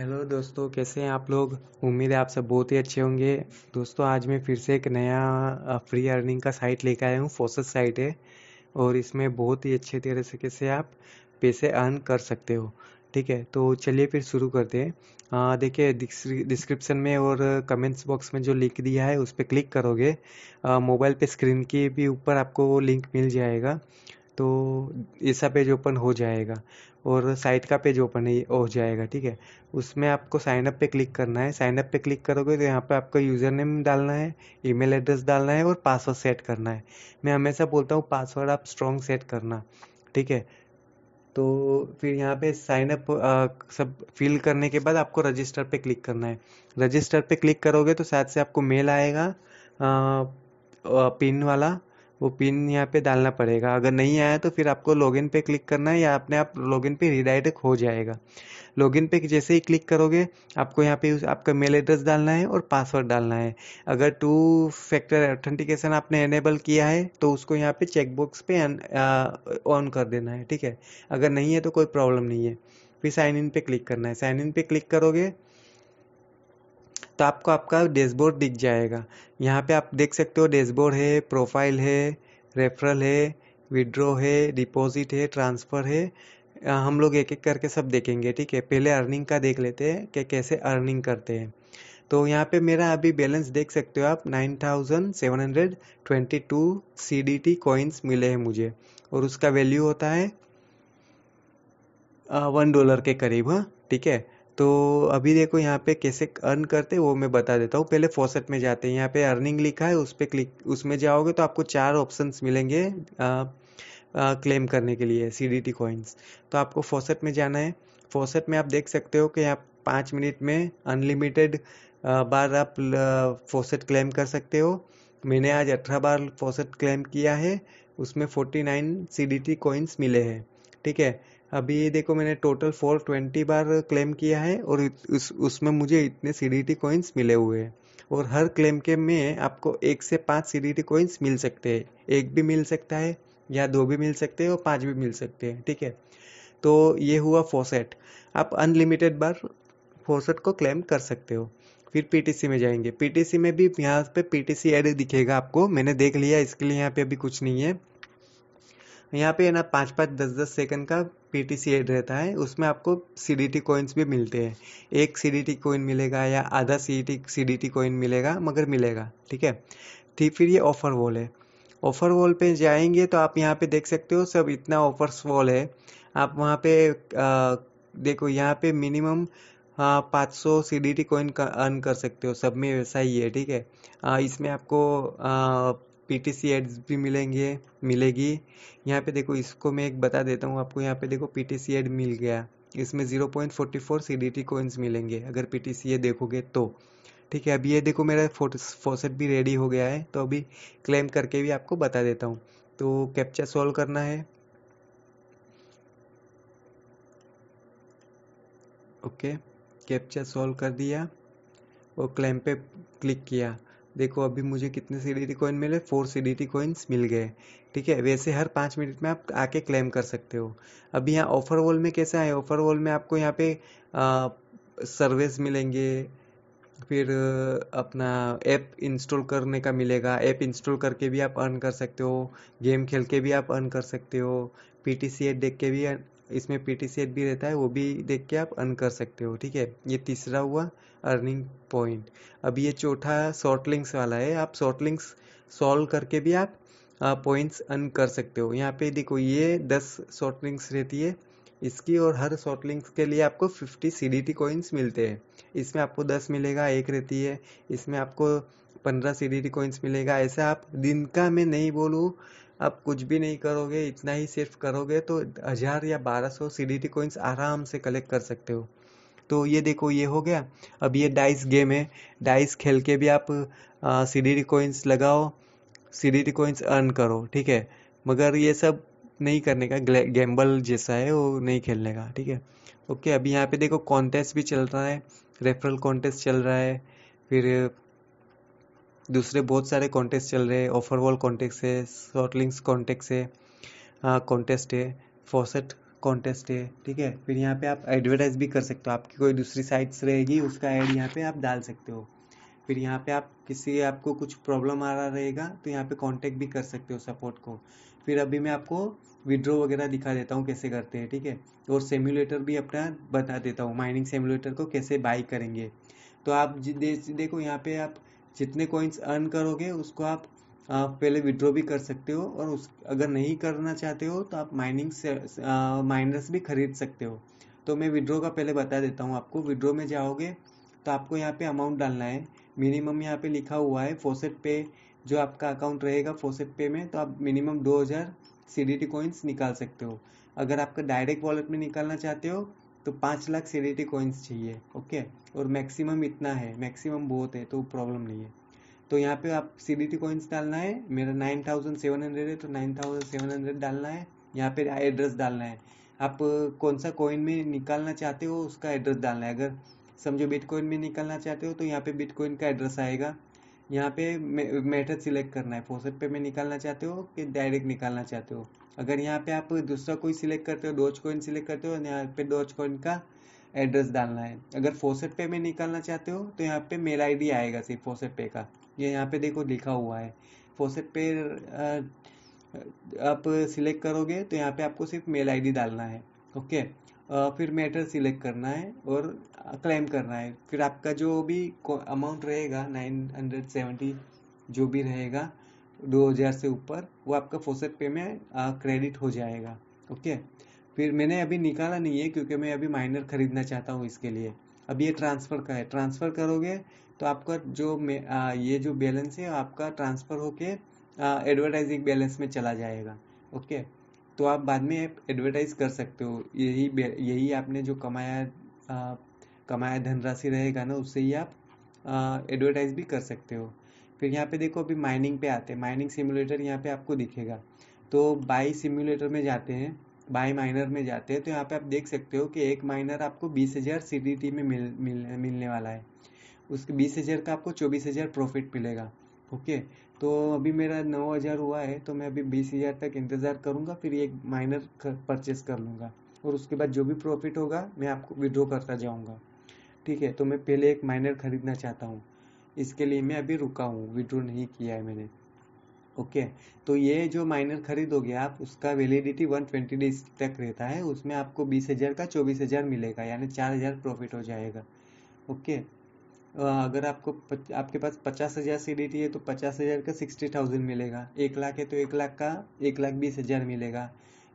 Hello दोस्तों कैसे हैं आप लोग उम्मीद है आप सब बहुत ही अच्छे होंगे दोस्तों आज मैं फिर से एक नया फ्री अर्निंग का साइट लेकर आया हूँ फोसस साइट है और इसमें बहुत ही अच्छे तरह से कैसे आप पैसे अर्न कर सकते हो ठीक है तो चलिए फिर शुरू करते हैं देखिए डिस्क्रिप्शन में और कमेंट्स बॉक्स में जो लिंक दिया है उस पर क्लिक करोगे मोबाइल पे स्क्रीन के भी ऊपर आपको लिंक मिल जाएगा तो ऐसा पेज ओपन हो जाएगा और साइट का पेज ओपन हो जाएगा ठीक है उसमें आपको साइन अप पे क्लिक करना है साइन अप पे क्लिक करोगे तो यहाँ पे आपका यूज़र नेम डालना है ईमेल एड्रेस डालना है और पासवर्ड सेट करना है मैं हमेशा बोलता हूँ पासवर्ड आप स्ट्रॉन्ग सेट करना ठीक है तो फिर यहाँ पे साइन अप सब फिल करने के बाद आपको रजिस्टर पे क्लिक करना है रजिस्टर पे क्लिक करोगे तो साथ से आपको मेल आएगा आ, पिन वाला वो पिन यहाँ पे डालना पड़ेगा अगर नहीं आया तो फिर आपको लॉगिन पे क्लिक करना है या अपने आप लॉगिन पे रिडायरेक्ट हो जाएगा लॉगिन पे जैसे ही क्लिक करोगे आपको यहाँ पे आपका मेल एड्रेस डालना है और पासवर्ड डालना है अगर टू फैक्टर ऑथेंटिकेशन आपने एनेबल किया है तो उसको यहाँ पे चेकबॉक्स पे ऑन कर देना है ठीक है अगर नहीं है तो कोई प्रॉब्लम नहीं है फिर साइन इन पे क्लिक करना है साइन इन पे क्लिक करोगे तो आपको आपका डैशबोर्ड दिख जाएगा यहाँ पे आप देख सकते हो डैशबोर्ड है प्रोफाइल है रेफरल है विड्रो है डिपॉजिट है ट्रांसफ़र है हम लोग एक एक करके सब देखेंगे ठीक है पहले अर्निंग का देख लेते हैं कि कैसे अर्निंग करते हैं तो यहाँ पे मेरा अभी बैलेंस देख सकते हो आप nine thousand seven hundred twenty two C D T मिले हैं मुझे और उसका वैल्यू होता है वन डॉलर के करीब हाँ ठीक है तो अभी देखो यहाँ पे कैसे अर्न करते वो मैं बता देता हूँ पहले फोसेट में जाते हैं यहाँ पे अर्निंग लिखा है उस पर क्लिक उसमें जाओगे तो आपको चार ऑप्शंस मिलेंगे आ, आ, क्लेम करने के लिए सी डी टी कॉइन्स तो आपको फोसेट में जाना है फोसेट में आप देख सकते हो कि आप पाँच मिनट में अनलिमिटेड बार आप फोसेट क्लेम कर सकते हो मैंने आज अठारह बार फोसेट क्लेम किया है उसमें forty nine C D T coins मिले हैं ठीक है अभी ये देखो मैंने टोटल फोर ट्वेंटी बार क्लेम किया है और उस उसमें मुझे इतने सी डी टी कॉइन्स मिले हुए हैं और हर क्लेम के में आपको एक से पाँच सी डी टी कॉइन्स मिल सकते हैं एक भी मिल सकता है या दो भी मिल सकते हैं और पाँच भी मिल सकते हैं ठीक है तो ये हुआ फोसेट आप अनलिमिटेड बार फोसेट को क्लेम कर सकते हो फिर पीटीसी में जाएंगे पीटीसी में भी यहाँ पे पीटीसी ऐड दिखेगा आपको मैंने देख लिया इसके लिए यहाँ पे अभी कुछ नहीं है यहाँ पे ना पाँच पाँच दस दस सेकंड का पी टी सी एड रहता है उसमें आपको सी डी टी कोइंस भी मिलते हैं एक सी डी टी कोइन मिलेगा या आधा C T C D T coin मिलेगा मगर मिलेगा ठीक है ठीक फिर ये ऑफर वॉल है ऑफर वॉल पे जाएंगे तो आप यहाँ पे देख सकते हो सब इतना ऑफर्स वॉल है आप वहाँ पे आ, देखो यहाँ पे मिनिमम पाँच सौ C D T coin earn कर सकते हो सब में वैसा ही है ठीक है इसमें आपको आ, पीटीसी एड्स भी मिलेंगे मिलेगी यहाँ पे देखो इसको मैं एक बता देता हूँ आपको यहाँ पे देखो पीटीसी एड मिल गया इसमें zero point forty four C D T coins मिलेंगे अगर पी टी सी ए देखोगे तो ठीक है अभी ये देखो मेरा फोसेट भी रेडी हो गया है तो अभी क्लेम करके भी आपको बता देता हूँ तो कैप्चा सॉल्व करना है ओके कैप्चा सॉल्व कर दिया और क्लेम पे क्लिक किया देखो अभी मुझे कितने सी डी टी कॉइन मिले four C D T coins मिल गए ठीक है वैसे हर पाँच मिनट में आप आके क्लेम कर सकते हो अभी यहाँ ऑफर वॉल में कैसा है ऑफर वॉल में आपको यहाँ पे सर्विस मिलेंगे फिर अपना ऐप इंस्टॉल करने का मिलेगा ऐप इंस्टॉल करके भी आप अर्न कर सकते हो गेम खेल के भी आप अर्न कर सकते हो पी टी सी एड देख के भी इसमें पी टी भी रहता है वो भी देख के आप अर्न कर सकते हो ठीक है ये तीसरा हुआ अर्निंग पॉइंट अब ये चौथा शॉर्ट लिंक्स वाला है आप शॉर्ट लिंक्स सॉल्व करके भी आप पॉइंट्स अर्न कर सकते हो यहाँ पे देखो ये दस शॉर्ट लिंक्स रहती है इसकी और हर शॉर्ट लिंक्स के लिए आपको fifty C D T coins मिलते हैं इसमें आपको दस मिलेगा एक रहती है इसमें आपको पंद्रह सी डी टी कॉइन्स मिलेगा ऐसा आप दिन का मैं नहीं बोलूँ आप कुछ भी नहीं करोगे इतना ही सिर्फ करोगे तो हज़ार या बारह सौ सी डी टी कोइंस आराम से कलेक्ट कर सकते हो तो ये देखो ये हो गया अब ये डाइस गेम है डाइस खेल के भी आप सी डी टी कोइंस लगाओ C D T coins earn करो ठीक है मगर ये सब नहीं करने का गैम्बल जैसा है वो नहीं खेलने का ठीक है ओके अभी यहाँ पे देखो कॉन्टेस्ट भी चल रहा है रेफरल कॉन्टेस्ट चल रहा है फिर दूसरे बहुत सारे कॉन्टेस्ट चल रहे हैं ऑफर वॉल कॉन्टेस्ट है शॉर्टलिंग्स कॉन्टेक्ट है कॉन्टेस्ट हाँ, है फॉसेट कॉन्टेस्ट है ठीक है फिर यहाँ पे आप एडवर्टाइज भी कर सकते हो आपकी कोई दूसरी साइट्स रहेगी उसका एड यहाँ पे आप डाल सकते हो फिर यहाँ पे आप किसी आपको कुछ प्रॉब्लम आ रहा रहेगा तो यहाँ पे कॉन्टेक्ट भी कर सकते हो सपोर्ट को फिर अभी मैं आपको विड्रो वगैरह दिखा देता हूँ कैसे करते हैं ठीक है थीके? और सेम्यूलेटर भी अपना बता देता हूँ माइनिंग सेम्यूलेटर को कैसे बाई करेंगे तो आप देखो यहाँ पे आप जितने कॉइन्स अर्न करोगे उसको आप आप पहले विड्रॉ भी कर सकते हो और उस अगर नहीं करना चाहते हो तो आप माइनिंग से माइनर्स भी खरीद सकते हो तो मैं विड्रॉ का पहले बता देता हूँ आपको विड्रॉ में जाओगे तो आपको यहाँ पे अमाउंट डालना है मिनिमम यहाँ पे लिखा हुआ है फोसेट पे जो आपका अकाउंट रहेगा फोसेट पे में तो आप मिनिमम दो हज़ार सी डी टी निकाल सकते हो अगर आपका डायरेक्ट वॉलेट में निकालना चाहते हो तो पाँच लाख सीडीटी कॉइन्स चाहिए ओके और मैक्सिमम इतना है मैक्सिमम बहुत है तो प्रॉब्लम नहीं है तो यहाँ पे आप सी डी टी कॉइन्स डालना है मेरा नाइन थाउजेंड सेवन हंड्रेड है तो नाइन थाउजेंड सेवन हंड्रेड डालना है यहाँ पे एड्रेस डालना है आप कौन सा कॉइन में निकालना चाहते हो उसका एड्रेस डालना है अगर समझो बिटकॉइन में निकालना चाहते हो तो यहाँ पे बिटकॉइन का एड्रेस आएगा यहाँ पे मेथड सिलेक्ट करना है फोसेट पे में निकालना चाहते हो कि डायरेक्ट निकालना चाहते हो अगर यहाँ पे आप दूसरा कोई सिलेक्ट करते हो डोज कॉइन सिलेक्ट करते हो यहाँ पे डोज कॉइन का एड्रेस डालना है अगर फोसेट पे में निकालना चाहते हो तो यहाँ पे मेल आईडी आएगा सिर्फ फोसेट पे का ये यह यहाँ पे देखो लिखा हुआ है फोसेट पे आप सिलेक्ट करोगे तो यहाँ पे आपको सिर्फ मेल आईडी डालना है ओके okay? फिर मैटर सिलेक्ट करना है और क्लेम करना है फिर आपका जो भी अमाउंट रहेगा नाइन हंड्रेड सेवेंटी जो भी रहेगा दो हज़ार से ऊपर वो आपका फोसेट पे में क्रेडिट हो जाएगा ओके फिर मैंने अभी निकाला नहीं है क्योंकि मैं अभी माइनर ख़रीदना चाहता हूँ इसके लिए अब ये ट्रांसफ़र का है ट्रांसफ़र करोगे तो आपका जो आ, ये जो बैलेंस है आपका ट्रांसफ़र होके एडवर्टाइजिंग बैलेंस में चला जाएगा ओके तो आप बाद में एडवर्टाइज कर सकते हो यही यही आपने जो कमाया आ, कमाया धनराशि रहेगा ना उससे ही आप एडवर्टाइज भी कर सकते हो फिर यहाँ पे देखो अभी माइनिंग पे आते हैं माइनिंग सिम्युलेटर यहाँ पे आपको दिखेगा तो बाई सिम्युलेटर में जाते हैं बाई माइनर में जाते हैं तो यहाँ पे आप देख सकते हो कि एक माइनर आपको बीस हज़ार सी में मिल, मिल मिलने वाला है उसके बीस हज़ार का आपको चौबीस हज़ार प्रॉफिट मिलेगा ओके तो अभी मेरा नौ हज़ार हुआ है तो मैं अभी बीस हज़ार तक इंतज़ार करूँगा फिर एक माइनर परचेस कर लूँगा और उसके बाद जो भी प्रॉफिट होगा मैं आपको विड्रॉ करता जाऊँगा ठीक है तो मैं पहले एक माइनर ख़रीदना चाहता हूँ इसके लिए मैं अभी रुका हूँ विड्रॉ नहीं किया है मैंने ओके तो ये जो माइनर खरीदोगे आप उसका वैलिडिटी 120 डेज तक रहता है उसमें आपको बीस हज़ार का चौबीस हज़ार मिलेगा यानी चार हज़ार प्रॉफिट हो जाएगा ओके अगर आपको आपके पास पचास हज़ार सी डी टी है तो पचास हज़ार का सिक्सटी थाउजेंड मिलेगा एक लाख है तो एक लाख का एक लाख बीस हज़ार मिलेगा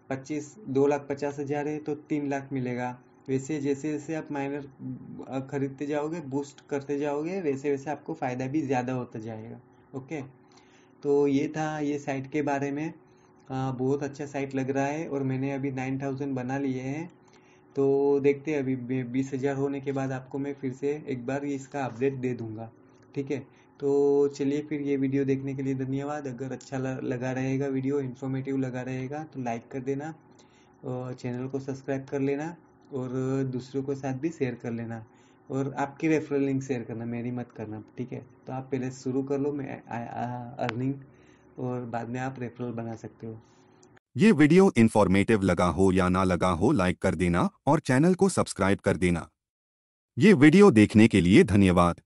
पच्चीस दो लाख पचास हज़ार है तो तीन लाख मिलेगा वैसे जैसे जैसे आप माइनर खरीदते जाओगे बूस्ट करते जाओगे वैसे वैसे आपको फ़ायदा भी ज़्यादा होता जाएगा ओके तो ये था ये साइट के बारे में आ, बहुत अच्छा साइट लग रहा है और मैंने अभी नाइन थाउजेंड बना लिए हैं तो देखते हैं अभी बीस हज़ार होने के बाद आपको मैं फिर से एक बार इसका अपडेट दे दूँगा ठीक है तो चलिए फिर ये वीडियो देखने के लिए धन्यवाद अगर अच्छा लगा रहेगा वीडियो इन्फॉर्मेटिव लगा रहेगा तो लाइक कर देना और चैनल को सब्सक्राइब कर लेना और दूसरों के साथ भी शेयर कर लेना और आपकी रेफरल लिंक शेयर करना मेरी मत करना ठीक है तो आप पहले शुरू कर लो मैं अर्निंग और बाद में आप रेफरल बना सकते हो ये वीडियो इन्फॉर्मेटिव लगा हो या ना लगा हो लाइक कर देना और चैनल को सब्सक्राइब कर देना ये वीडियो देखने के लिए धन्यवाद